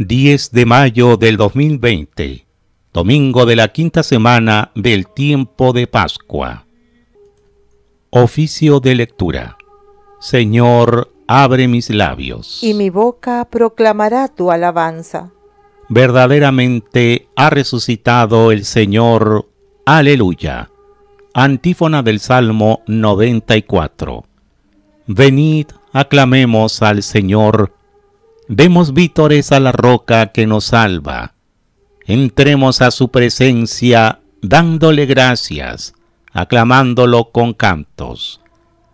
10 de mayo del 2020, domingo de la quinta semana del tiempo de Pascua. Oficio de lectura. Señor, abre mis labios. Y mi boca proclamará tu alabanza. Verdaderamente ha resucitado el Señor. Aleluya. Antífona del Salmo 94. Venid, aclamemos al Señor Vemos vítores a la roca que nos salva. Entremos a su presencia dándole gracias, aclamándolo con cantos.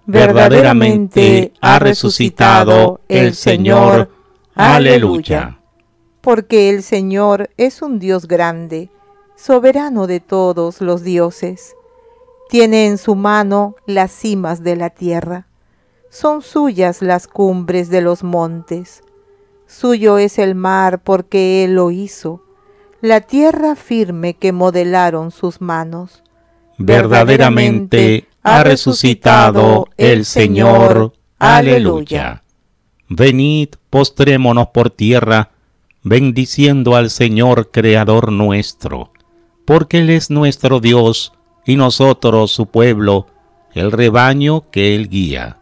Verdaderamente ha resucitado el Señor. Aleluya. Porque el Señor es un Dios grande, soberano de todos los dioses. Tiene en su mano las cimas de la tierra. Son suyas las cumbres de los montes. Suyo es el mar porque Él lo hizo, la tierra firme que modelaron sus manos. Verdaderamente ha resucitado el Señor. Aleluya. Venid, postrémonos por tierra, bendiciendo al Señor Creador nuestro, porque Él es nuestro Dios y nosotros su pueblo, el rebaño que Él guía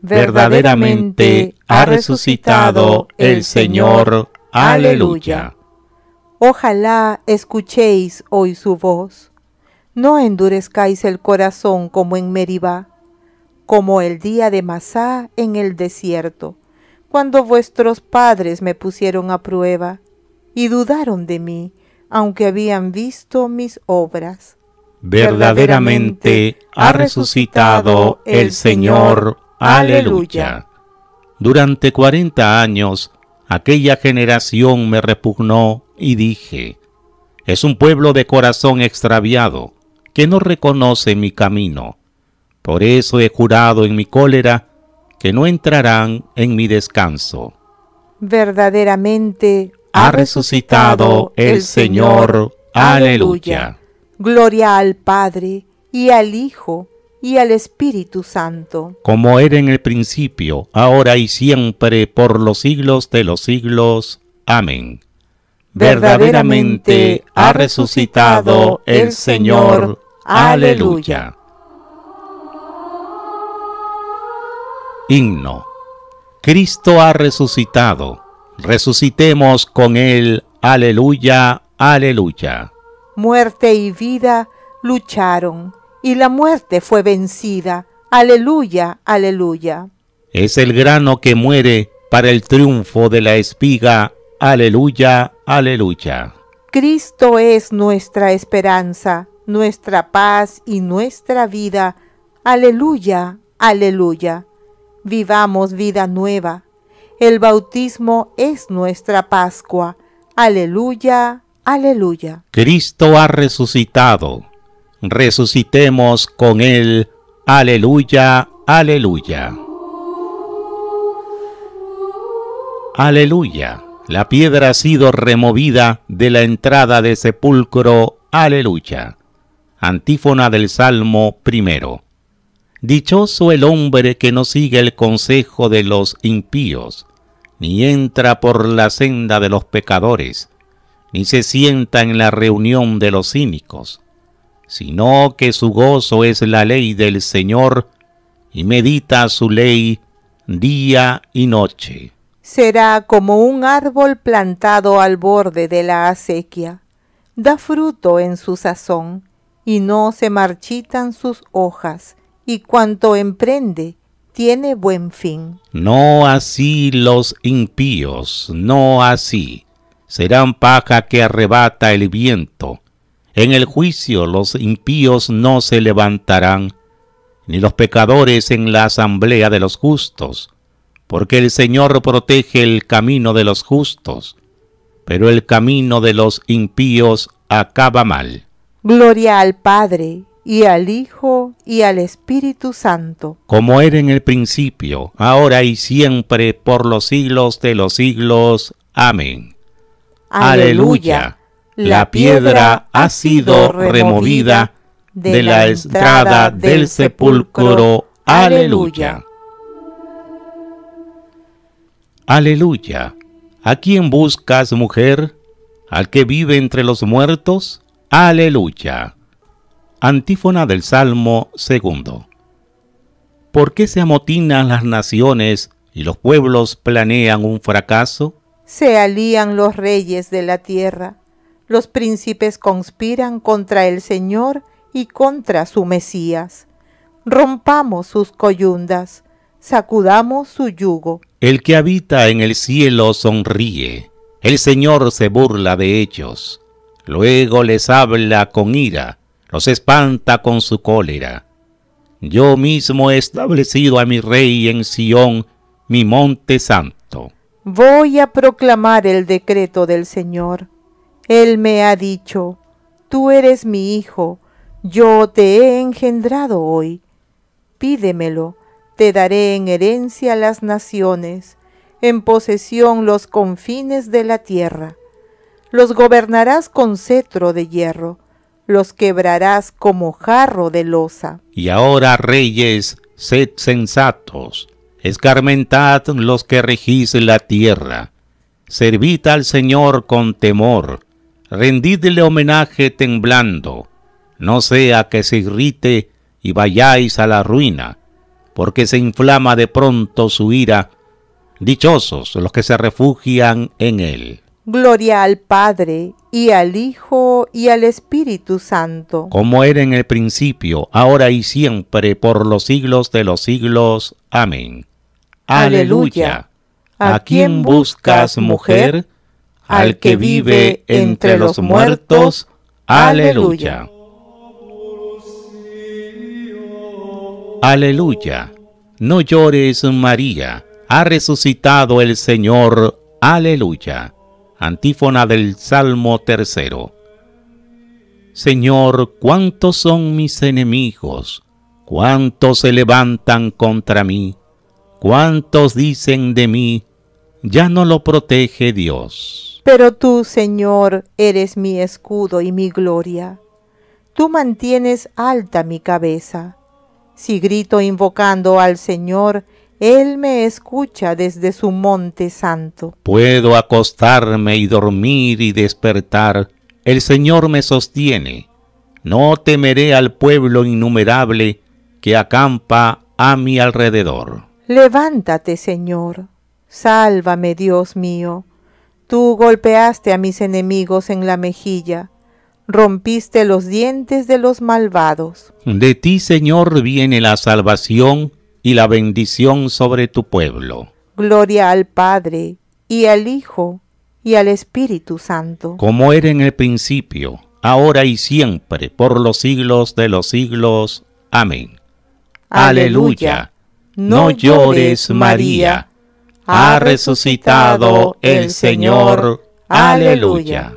verdaderamente ha resucitado el Señor. Aleluya. Ojalá escuchéis hoy su voz. No endurezcáis el corazón como en Meribá, como el día de Masá en el desierto, cuando vuestros padres me pusieron a prueba y dudaron de mí, aunque habían visto mis obras. Verdaderamente ha resucitado el Señor. Aleluya. Durante cuarenta años aquella generación me repugnó y dije, es un pueblo de corazón extraviado que no reconoce mi camino. Por eso he jurado en mi cólera que no entrarán en mi descanso. Verdaderamente ha resucitado el Señor. Aleluya. Gloria al Padre y al Hijo y al Espíritu Santo. Como era en el principio, ahora y siempre, por los siglos de los siglos. Amén. Verdaderamente ha resucitado el Señor. Aleluya. Himno. Cristo ha resucitado. Resucitemos con Él. Aleluya, aleluya. Muerte y vida lucharon y la muerte fue vencida. Aleluya, aleluya. Es el grano que muere para el triunfo de la espiga. Aleluya, aleluya. Cristo es nuestra esperanza, nuestra paz y nuestra vida. Aleluya, aleluya. Vivamos vida nueva. El bautismo es nuestra Pascua. Aleluya, aleluya. Cristo ha resucitado resucitemos con él. Aleluya, aleluya. Aleluya. La piedra ha sido removida de la entrada de sepulcro. Aleluya. Antífona del Salmo primero. Dichoso el hombre que no sigue el consejo de los impíos, ni entra por la senda de los pecadores, ni se sienta en la reunión de los cínicos sino que su gozo es la ley del Señor, y medita su ley día y noche. Será como un árbol plantado al borde de la acequia. Da fruto en su sazón, y no se marchitan sus hojas, y cuanto emprende tiene buen fin. No así los impíos, no así. Serán paja que arrebata el viento en el juicio los impíos no se levantarán, ni los pecadores en la asamblea de los justos, porque el Señor protege el camino de los justos, pero el camino de los impíos acaba mal. Gloria al Padre, y al Hijo, y al Espíritu Santo. Como era en el principio, ahora y siempre, por los siglos de los siglos. Amén. Aleluya la piedra ha sido removida de la estrada del sepulcro. Aleluya. Aleluya. ¿A quién buscas, mujer? ¿Al que vive entre los muertos? Aleluya. Antífona del Salmo II ¿Por qué se amotinan las naciones y los pueblos planean un fracaso? Se alían los reyes de la tierra los príncipes conspiran contra el Señor y contra su Mesías. Rompamos sus coyundas, sacudamos su yugo. El que habita en el cielo sonríe, el Señor se burla de ellos. Luego les habla con ira, los espanta con su cólera. Yo mismo he establecido a mi rey en Sion, mi monte santo. Voy a proclamar el decreto del Señor. Él me ha dicho, Tú eres mi hijo, yo te he engendrado hoy. Pídemelo, te daré en herencia las naciones, en posesión los confines de la tierra. Los gobernarás con cetro de hierro, los quebrarás como jarro de losa. Y ahora, reyes, sed sensatos, escarmentad los que regís la tierra, servid al Señor con temor, rendidle homenaje temblando, no sea que se irrite y vayáis a la ruina, porque se inflama de pronto su ira, dichosos los que se refugian en él. Gloria al Padre, y al Hijo, y al Espíritu Santo. Como era en el principio, ahora y siempre, por los siglos de los siglos. Amén. Aleluya. ¿A, quién buscas, mujer? al que vive entre los muertos. Aleluya. Aleluya. No llores, María. Ha resucitado el Señor. Aleluya. Antífona del Salmo tercero. Señor, cuántos son mis enemigos, cuántos se levantan contra mí, cuántos dicen de mí, ya no lo protege Dios. Pero tú, Señor, eres mi escudo y mi gloria. Tú mantienes alta mi cabeza. Si grito invocando al Señor, Él me escucha desde su monte santo. Puedo acostarme y dormir y despertar. El Señor me sostiene. No temeré al pueblo innumerable que acampa a mi alrededor. Levántate, Señor. Sálvame, Dios mío. Tú golpeaste a mis enemigos en la mejilla, rompiste los dientes de los malvados. De ti, Señor, viene la salvación y la bendición sobre tu pueblo. Gloria al Padre, y al Hijo, y al Espíritu Santo. Como era en el principio, ahora y siempre, por los siglos de los siglos. Amén. Aleluya. No llores, María ha resucitado el Señor. Aleluya.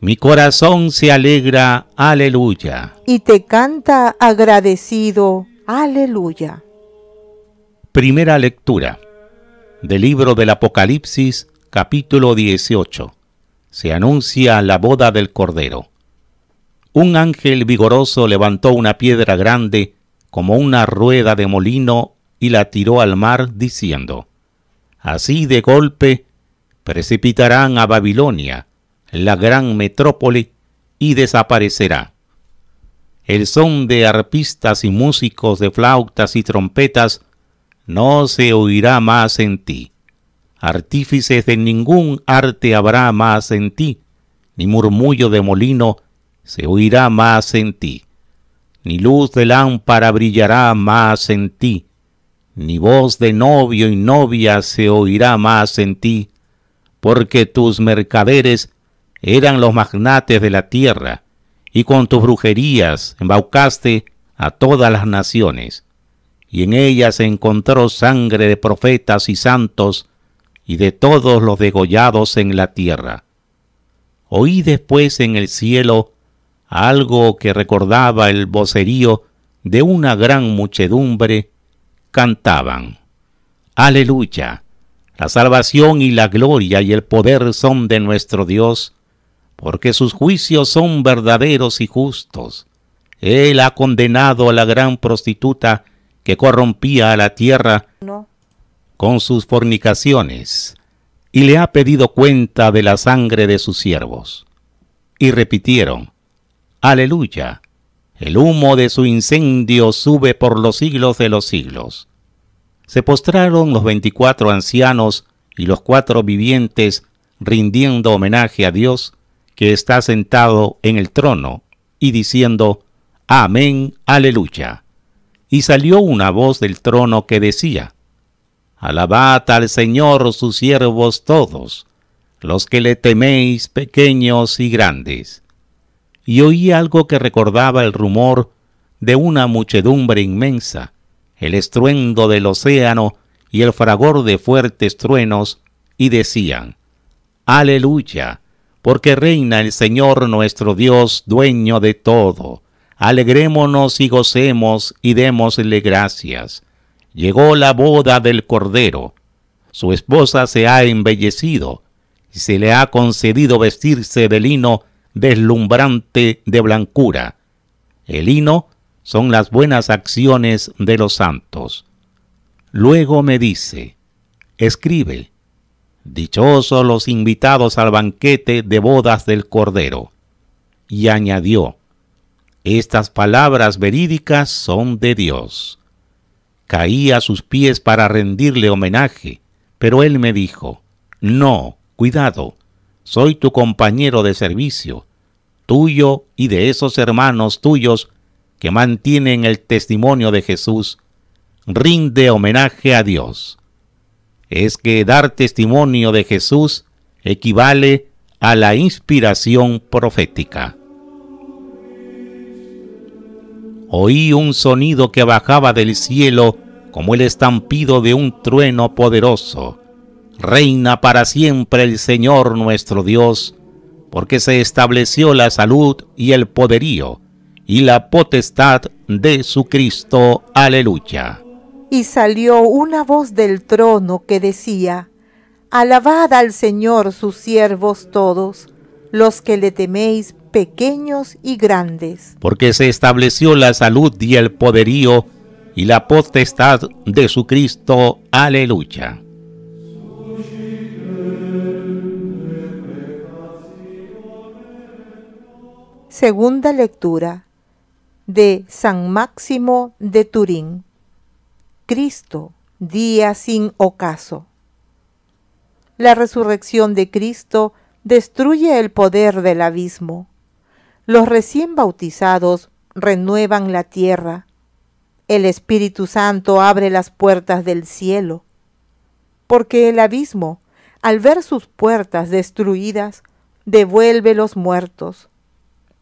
Mi corazón se alegra, aleluya. Y te canta agradecido, aleluya. Primera lectura del libro del Apocalipsis, capítulo 18. Se anuncia la boda del Cordero. Un ángel vigoroso levantó una piedra grande como una rueda de molino y la tiró al mar, diciendo, Así de golpe precipitarán a Babilonia, la gran metrópole, y desaparecerá. El son de arpistas y músicos de flautas y trompetas no se oirá más en ti. Artífices de ningún arte habrá más en ti, ni murmullo de molino se oirá más en ti, ni luz de lámpara brillará más en ti, ni voz de novio y novia se oirá más en ti, porque tus mercaderes eran los magnates de la tierra, y con tus brujerías embaucaste a todas las naciones, y en ellas encontró sangre de profetas y santos, y de todos los degollados en la tierra. Oí después en el cielo algo que recordaba el vocerío de una gran muchedumbre cantaban, Aleluya, la salvación y la gloria y el poder son de nuestro Dios, porque sus juicios son verdaderos y justos. Él ha condenado a la gran prostituta que corrompía a la tierra con sus fornicaciones, y le ha pedido cuenta de la sangre de sus siervos. Y repitieron, Aleluya, el humo de su incendio sube por los siglos de los siglos. Se postraron los veinticuatro ancianos y los cuatro vivientes rindiendo homenaje a Dios que está sentado en el trono y diciendo, Amén, aleluya. Y salió una voz del trono que decía, Alabad al Señor sus siervos todos, los que le teméis pequeños y grandes y oí algo que recordaba el rumor de una muchedumbre inmensa, el estruendo del océano y el fragor de fuertes truenos, y decían, Aleluya, porque reina el Señor nuestro Dios, dueño de todo. Alegrémonos y gocemos y démosle gracias. Llegó la boda del Cordero. Su esposa se ha embellecido y se le ha concedido vestirse de lino deslumbrante de blancura. El hino son las buenas acciones de los santos. Luego me dice, escribe, dichosos los invitados al banquete de bodas del Cordero. Y añadió, estas palabras verídicas son de Dios. Caí a sus pies para rendirle homenaje, pero él me dijo, no, cuidado, soy tu compañero de servicio, tuyo y de esos hermanos tuyos que mantienen el testimonio de Jesús, rinde homenaje a Dios. Es que dar testimonio de Jesús equivale a la inspiración profética. Oí un sonido que bajaba del cielo como el estampido de un trueno poderoso. Reina para siempre el Señor nuestro Dios porque se estableció la salud y el poderío y la potestad de su Cristo. Aleluya. Y salió una voz del trono que decía, Alabad al Señor sus siervos todos, los que le teméis pequeños y grandes. Porque se estableció la salud y el poderío y la potestad de su Cristo. Aleluya. Segunda lectura de San Máximo de Turín. Cristo, día sin ocaso. La resurrección de Cristo destruye el poder del abismo. Los recién bautizados renuevan la tierra. El Espíritu Santo abre las puertas del cielo. Porque el abismo, al ver sus puertas destruidas, devuelve los muertos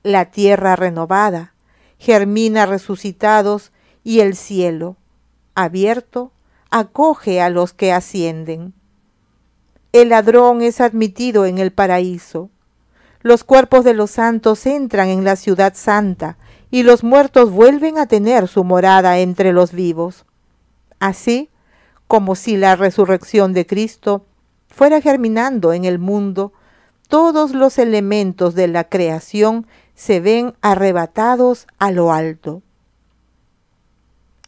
la tierra renovada, germina resucitados y el cielo, abierto, acoge a los que ascienden. El ladrón es admitido en el paraíso. Los cuerpos de los santos entran en la ciudad santa y los muertos vuelven a tener su morada entre los vivos. Así, como si la resurrección de Cristo fuera germinando en el mundo, todos los elementos de la creación se ven arrebatados a lo alto.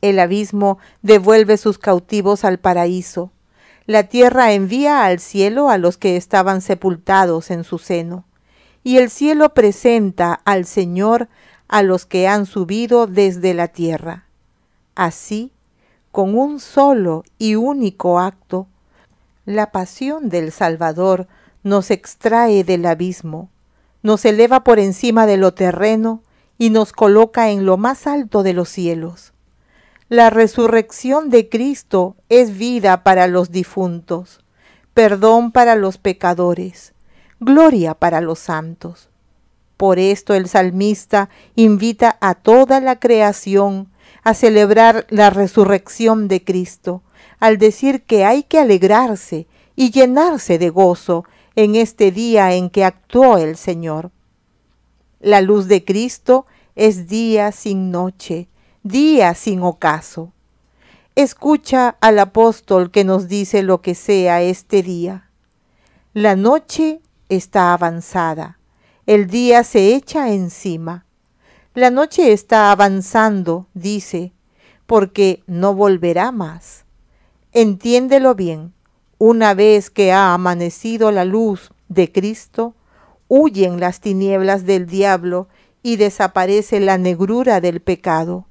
El abismo devuelve sus cautivos al paraíso. La tierra envía al cielo a los que estaban sepultados en su seno. Y el cielo presenta al Señor a los que han subido desde la tierra. Así, con un solo y único acto, la pasión del Salvador nos extrae del abismo nos eleva por encima de lo terreno y nos coloca en lo más alto de los cielos. La resurrección de Cristo es vida para los difuntos, perdón para los pecadores, gloria para los santos. Por esto el salmista invita a toda la creación a celebrar la resurrección de Cristo, al decir que hay que alegrarse y llenarse de gozo en este día en que actuó el Señor. La luz de Cristo es día sin noche, día sin ocaso. Escucha al apóstol que nos dice lo que sea este día. La noche está avanzada, el día se echa encima. La noche está avanzando, dice, porque no volverá más. Entiéndelo bien. Una vez que ha amanecido la luz de Cristo, huyen las tinieblas del diablo y desaparece la negrura del pecado,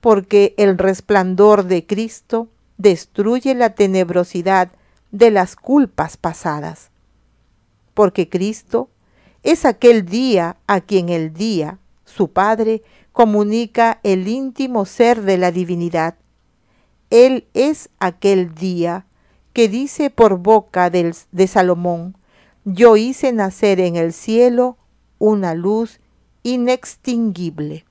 porque el resplandor de Cristo destruye la tenebrosidad de las culpas pasadas. Porque Cristo es aquel día a quien el día, su Padre, comunica el íntimo ser de la divinidad. Él es aquel día que dice por boca de Salomón, yo hice nacer en el cielo una luz inextinguible.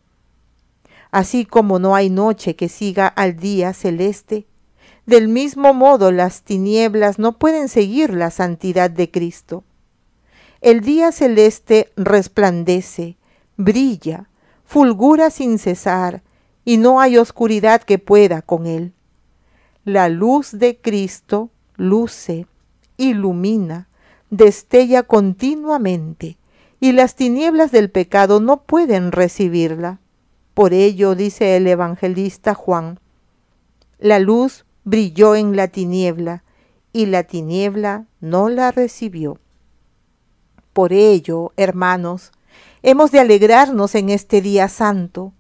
Así como no hay noche que siga al día celeste, del mismo modo las tinieblas no pueden seguir la santidad de Cristo. El día celeste resplandece, brilla, fulgura sin cesar, y no hay oscuridad que pueda con él. La luz de Cristo luce, ilumina, destella continuamente, y las tinieblas del pecado no pueden recibirla. Por ello, dice el evangelista Juan, la luz brilló en la tiniebla, y la tiniebla no la recibió. Por ello, hermanos, hemos de alegrarnos en este día santo,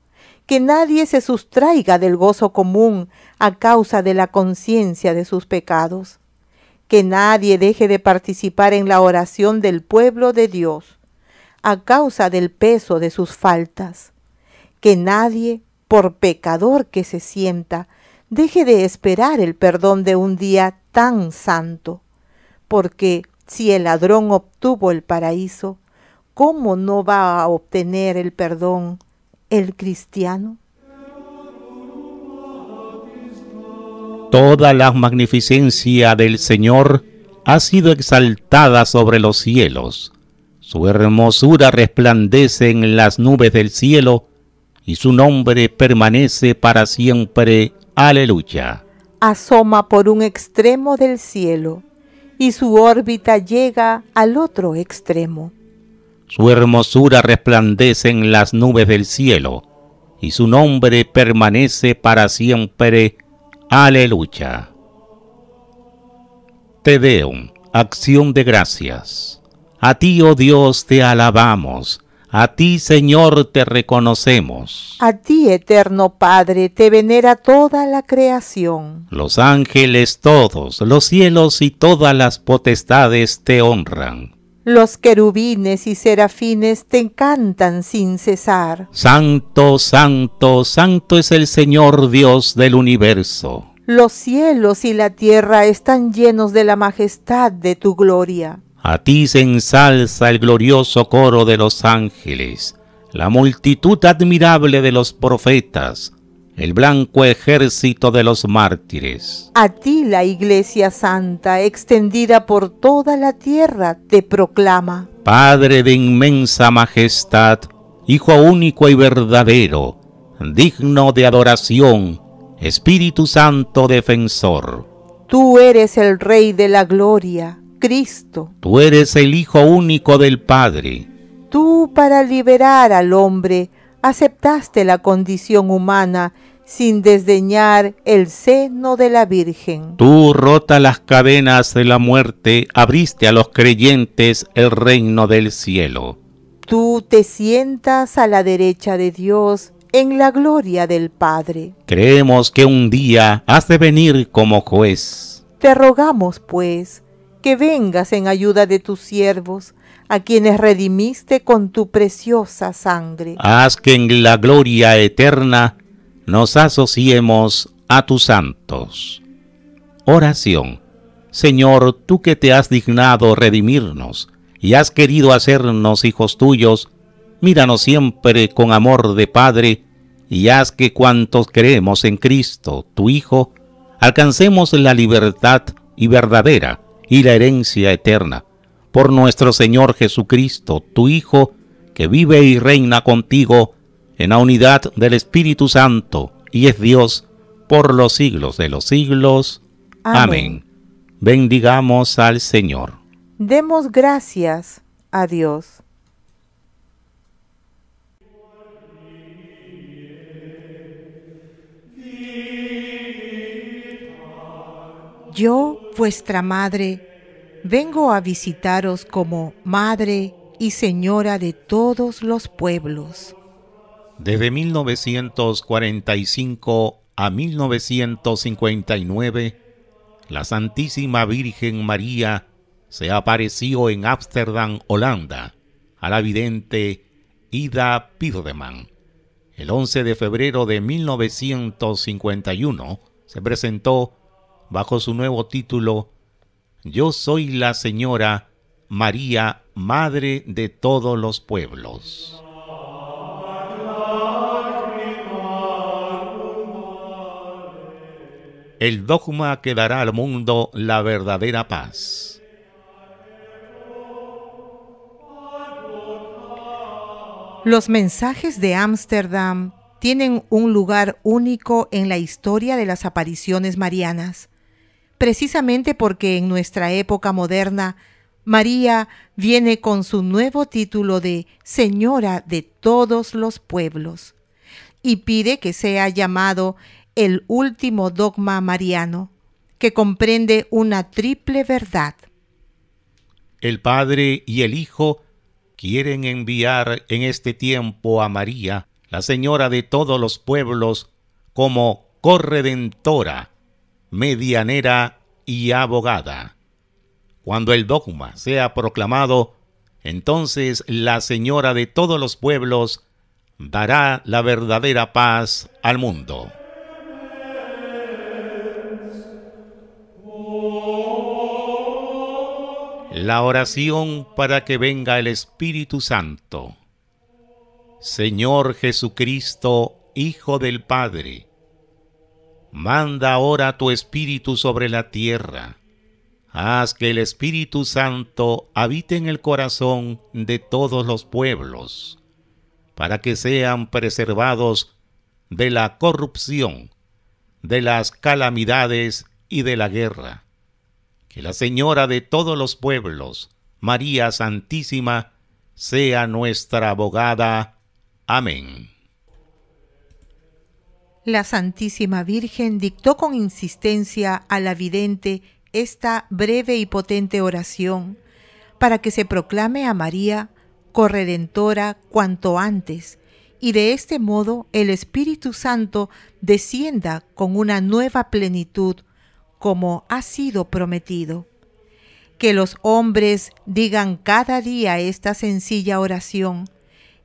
que nadie se sustraiga del gozo común a causa de la conciencia de sus pecados, que nadie deje de participar en la oración del pueblo de Dios a causa del peso de sus faltas, que nadie, por pecador que se sienta, deje de esperar el perdón de un día tan santo, porque si el ladrón obtuvo el paraíso, ¿cómo no va a obtener el perdón el cristiano? Toda la magnificencia del Señor ha sido exaltada sobre los cielos. Su hermosura resplandece en las nubes del cielo y su nombre permanece para siempre. Aleluya. Asoma por un extremo del cielo y su órbita llega al otro extremo. Su hermosura resplandece en las nubes del cielo, y su nombre permanece para siempre. Aleluya. Te Deum, acción de gracias. A ti, oh Dios, te alabamos. A ti, Señor, te reconocemos. A ti, eterno Padre, te venera toda la creación. Los ángeles todos, los cielos y todas las potestades te honran los querubines y serafines te encantan sin cesar. Santo, santo, santo es el Señor Dios del universo. Los cielos y la tierra están llenos de la majestad de tu gloria. A ti se ensalza el glorioso coro de los ángeles, la multitud admirable de los profetas, el blanco ejército de los mártires. A ti la Iglesia Santa, extendida por toda la tierra, te proclama. Padre de inmensa majestad, Hijo único y verdadero, digno de adoración, Espíritu Santo defensor. Tú eres el Rey de la Gloria, Cristo. Tú eres el Hijo único del Padre. Tú para liberar al hombre aceptaste la condición humana sin desdeñar el seno de la Virgen. Tú rota las cadenas de la muerte, abriste a los creyentes el reino del cielo. Tú te sientas a la derecha de Dios en la gloria del Padre. Creemos que un día has de venir como juez. Te rogamos, pues, que vengas en ayuda de tus siervos, a quienes redimiste con tu preciosa sangre. Haz que en la gloria eterna nos asociemos a tus santos. Oración. Señor, tú que te has dignado redimirnos y has querido hacernos hijos tuyos, míranos siempre con amor de Padre y haz que cuantos creemos en Cristo, tu Hijo, alcancemos la libertad y verdadera y la herencia eterna. Por nuestro Señor Jesucristo, tu Hijo, que vive y reina contigo en la unidad del Espíritu Santo, y es Dios por los siglos de los siglos. Amén. Bendigamos al Señor. Demos gracias a Dios. Yo, vuestra madre, vengo a visitaros como madre y señora de todos los pueblos. Desde 1945 a 1959, la Santísima Virgen María se apareció en Ámsterdam, Holanda, a la vidente Ida Pirdeman. El 11 de febrero de 1951 se presentó bajo su nuevo título Yo soy la Señora María, Madre de todos los pueblos. el dogma que dará al mundo la verdadera paz. Los mensajes de Ámsterdam tienen un lugar único en la historia de las apariciones marianas, precisamente porque en nuestra época moderna María viene con su nuevo título de Señora de todos los pueblos y pide que sea llamado el último dogma mariano, que comprende una triple verdad. El Padre y el Hijo quieren enviar en este tiempo a María, la Señora de todos los pueblos, como corredentora, medianera y abogada. Cuando el dogma sea proclamado, entonces la Señora de todos los pueblos dará la verdadera paz al mundo. La oración para que venga el Espíritu Santo. Señor Jesucristo, Hijo del Padre, manda ahora tu Espíritu sobre la tierra. Haz que el Espíritu Santo habite en el corazón de todos los pueblos, para que sean preservados de la corrupción, de las calamidades y de la guerra que la Señora de todos los pueblos, María Santísima, sea nuestra abogada. Amén. La Santísima Virgen dictó con insistencia a la vidente esta breve y potente oración para que se proclame a María corredentora cuanto antes y de este modo el Espíritu Santo descienda con una nueva plenitud como ha sido prometido. Que los hombres digan cada día esta sencilla oración.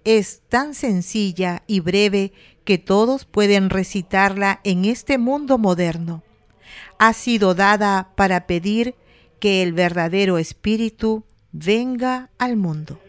Es tan sencilla y breve que todos pueden recitarla en este mundo moderno. Ha sido dada para pedir que el verdadero Espíritu venga al mundo.